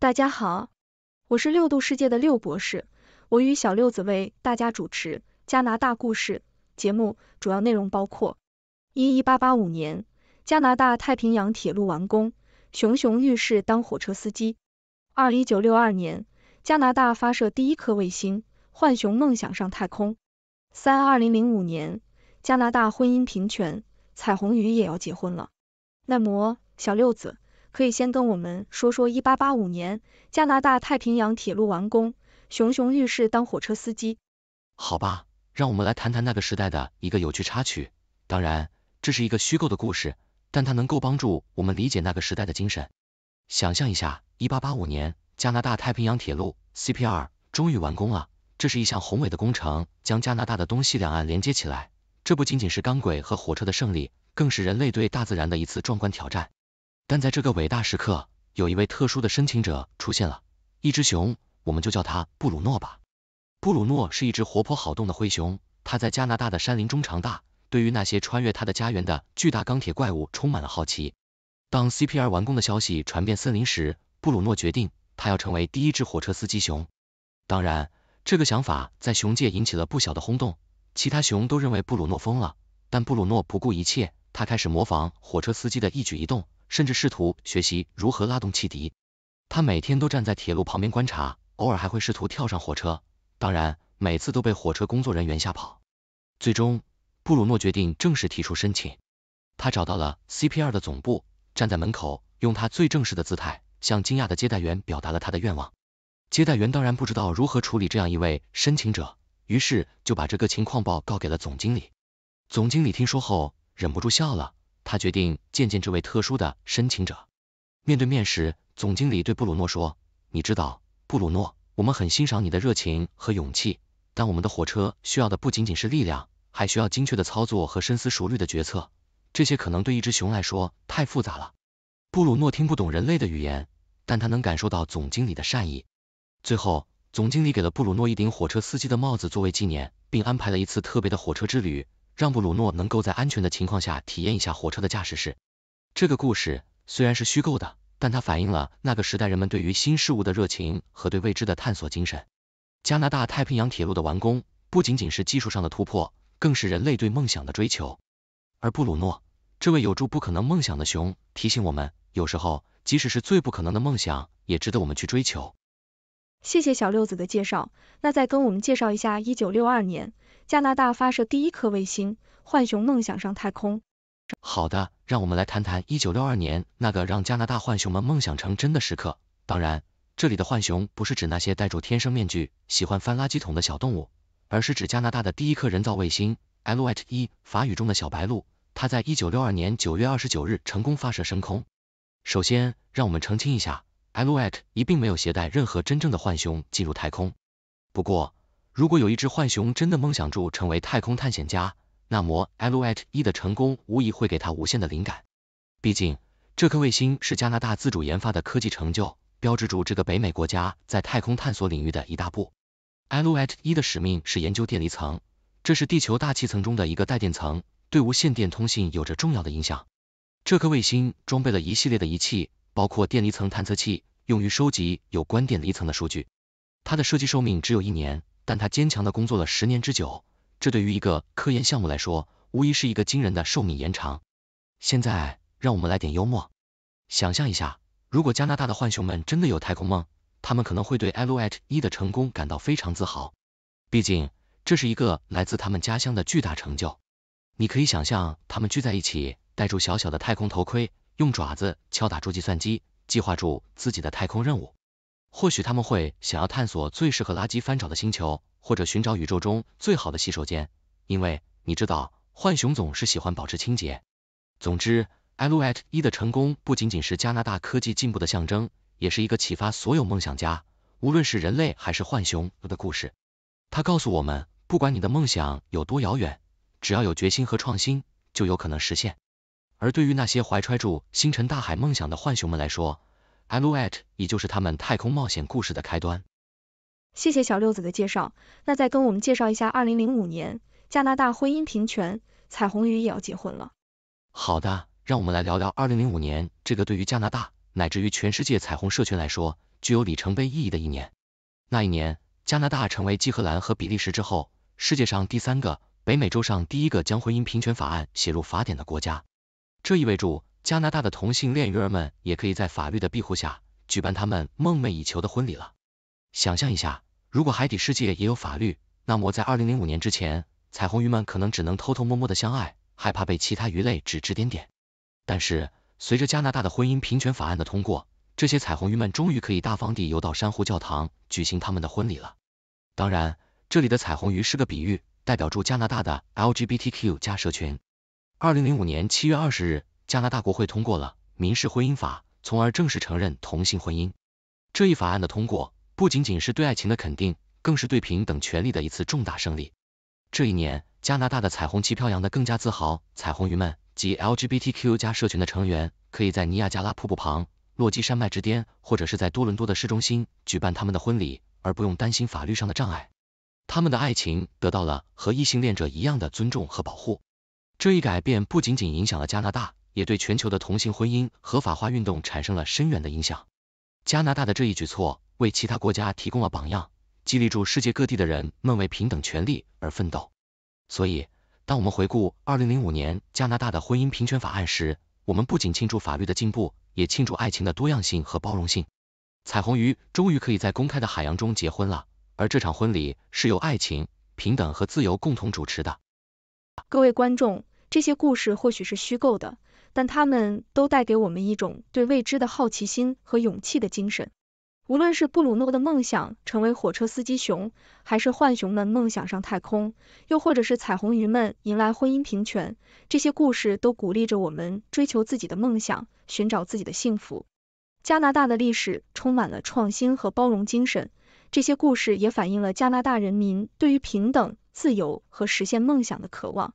大家好，我是六度世界的六博士，我与小六子为大家主持《加拿大故事》节目，主要内容包括：一、一八八五年加拿大太平洋铁路完工，熊熊浴室当火车司机；二、一九六二年加拿大发射第一颗卫星，浣熊梦想上太空；三、二零零五年加拿大婚姻平权，彩虹鱼也要结婚了。那么，小六子。可以先跟我们说说，一八八五年加拿大太平洋铁路完工，熊熊浴室当火车司机。好吧，让我们来谈谈那个时代的一个有趣插曲。当然，这是一个虚构的故事，但它能够帮助我们理解那个时代的精神。想象一下，一八八五年加拿大太平洋铁路 （CPR） 终于完工了，这是一项宏伟的工程，将加拿大的东西两岸连接起来。这不仅仅是钢轨和火车的胜利，更是人类对大自然的一次壮观挑战。但在这个伟大时刻，有一位特殊的申请者出现了，一只熊，我们就叫它布鲁诺吧。布鲁诺是一只活泼好动的灰熊，它在加拿大的山林中长大，对于那些穿越它的家园的巨大钢铁怪物充满了好奇。当 CPR 完工的消息传遍森林时，布鲁诺决定他要成为第一只火车司机熊。当然，这个想法在熊界引起了不小的轰动，其他熊都认为布鲁诺疯了，但布鲁诺不顾一切，他开始模仿火车司机的一举一动。甚至试图学习如何拉动汽笛，他每天都站在铁路旁边观察，偶尔还会试图跳上火车，当然每次都被火车工作人员吓跑。最终，布鲁诺决定正式提出申请，他找到了 CPR 的总部，站在门口，用他最正式的姿态向惊讶的接待员表达了他的愿望。接待员当然不知道如何处理这样一位申请者，于是就把这个情况报告给了总经理。总经理听说后，忍不住笑了。他决定见见这位特殊的申请者。面对面时，总经理对布鲁诺说：“你知道，布鲁诺，我们很欣赏你的热情和勇气，但我们的火车需要的不仅仅是力量，还需要精确的操作和深思熟虑的决策。这些可能对一只熊来说太复杂了。”布鲁诺听不懂人类的语言，但他能感受到总经理的善意。最后，总经理给了布鲁诺一顶火车司机的帽子作为纪念，并安排了一次特别的火车之旅。让布鲁诺能够在安全的情况下体验一下火车的驾驶室。这个故事虽然是虚构的，但它反映了那个时代人们对于新事物的热情和对未知的探索精神。加拿大太平洋铁路的完工不仅仅是技术上的突破，更是人类对梦想的追求。而布鲁诺，这位有助不可能梦想的熊，提醒我们，有时候即使是最不可能的梦想，也值得我们去追求。谢谢小六子的介绍，那再跟我们介绍一下一九六二年。加拿大发射第一颗卫星，浣熊梦想上太空。好的，让我们来谈谈一九六二年那个让加拿大浣熊们梦想成真的时刻。当然，这里的浣熊不是指那些戴着天生面具、喜欢翻垃圾桶的小动物，而是指加拿大的第一颗人造卫星 LH 一，法语中的小白鹿。它在一九六二年九月二十九日成功发射升空。首先，让我们澄清一下，LH 一并没有携带任何真正的浣熊进入太空。不过，如果有一只浣熊真的梦想住成为太空探险家，那么 l u e 的成功无疑会给他无限的灵感。毕竟，这颗卫星是加拿大自主研发的科技成就，标志住这个北美国家在太空探索领域的一大步。l u e 的使命是研究电离层，这是地球大气层中的一个带电层，对无线电通信有着重要的影响。这颗卫星装备了一系列的仪器，包括电离层探测器，用于收集有关电离层的数据。它的设计寿命只有一年。但他坚强的工作了十年之久，这对于一个科研项目来说，无疑是一个惊人的寿命延长。现在，让我们来点幽默，想象一下，如果加拿大的浣熊们真的有太空梦，他们可能会对 L o e 一的成功感到非常自豪。毕竟，这是一个来自他们家乡的巨大成就。你可以想象，他们聚在一起，戴住小小的太空头盔，用爪子敲打助计算机，计划住自己的太空任务。或许他们会想要探索最适合垃圾翻找的星球，或者寻找宇宙中最好的洗手间，因为你知道，浣熊总是喜欢保持清洁。总之，Lut 一的成功不仅仅是加拿大科技进步的象征，也是一个启发所有梦想家，无论是人类还是浣熊的故事。它告诉我们，不管你的梦想有多遥远，只要有决心和创新，就有可能实现。而对于那些怀揣住星辰大海梦想的浣熊们来说，l u e e 也就是他们太空冒险故事的开端。谢谢小六子的介绍，那再跟我们介绍一下二零零五年加拿大婚姻平权，彩虹鱼也要结婚了。好的，让我们来聊聊二零零五年这个对于加拿大乃至于全世界彩虹社群来说具有里程碑意义的一年。那一年，加拿大成为继荷兰和比利时之后，世界上第三个，北美洲上第一个将婚姻平权法案写入法典的国家。这意味着。加拿大的同性恋鱼儿们也可以在法律的庇护下举办他们梦寐以求的婚礼了。想象一下，如果海底世界也有法律，那么在二零零五年之前，彩虹鱼们可能只能偷偷摸摸的相爱，害怕被其他鱼类指指点点。但是，随着加拿大的婚姻平权法案的通过，这些彩虹鱼们终于可以大方地游到珊瑚教堂举行他们的婚礼了。当然，这里的彩虹鱼是个比喻，代表住加拿大的 LGBTQ 加社群。二零零五年七月二十日。加拿大国会通过了民事婚姻法，从而正式承认同性婚姻。这一法案的通过不仅仅是对爱情的肯定，更是对平等权利的一次重大胜利。这一年，加拿大的彩虹旗飘扬的更加自豪，彩虹鱼们及 LGBTQ 加社群的成员可以在尼亚加拉瀑布旁、落基山脉之巅，或者是在多伦多的市中心举办他们的婚礼，而不用担心法律上的障碍。他们的爱情得到了和异性恋者一样的尊重和保护。这一改变不仅仅影响了加拿大。也对全球的同性婚姻合法化运动产生了深远的影响。加拿大的这一举措为其他国家提供了榜样，激励住世界各地的人们为平等权利而奋斗。所以，当我们回顾二零零五年加拿大的婚姻平权法案时，我们不仅庆祝法律的进步，也庆祝爱情的多样性和包容性。彩虹鱼终于可以在公开的海洋中结婚了，而这场婚礼是由爱情、平等和自由共同主持的。各位观众，这些故事或许是虚构的。但他们都带给我们一种对未知的好奇心和勇气的精神。无论是布鲁诺的梦想成为火车司机熊，还是浣熊们梦想上太空，又或者是彩虹鱼们迎来婚姻平权，这些故事都鼓励着我们追求自己的梦想，寻找自己的幸福。加拿大的历史充满了创新和包容精神，这些故事也反映了加拿大人民对于平等、自由和实现梦想的渴望。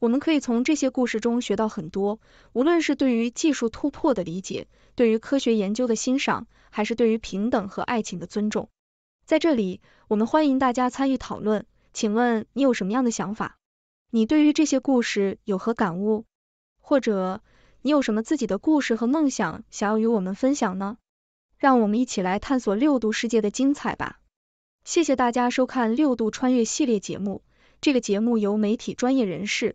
我们可以从这些故事中学到很多，无论是对于技术突破的理解，对于科学研究的欣赏，还是对于平等和爱情的尊重。在这里，我们欢迎大家参与讨论。请问你有什么样的想法？你对于这些故事有何感悟？或者你有什么自己的故事和梦想想要与我们分享呢？让我们一起来探索六度世界的精彩吧！谢谢大家收看《六度穿越》系列节目。这个节目由媒体专业人士。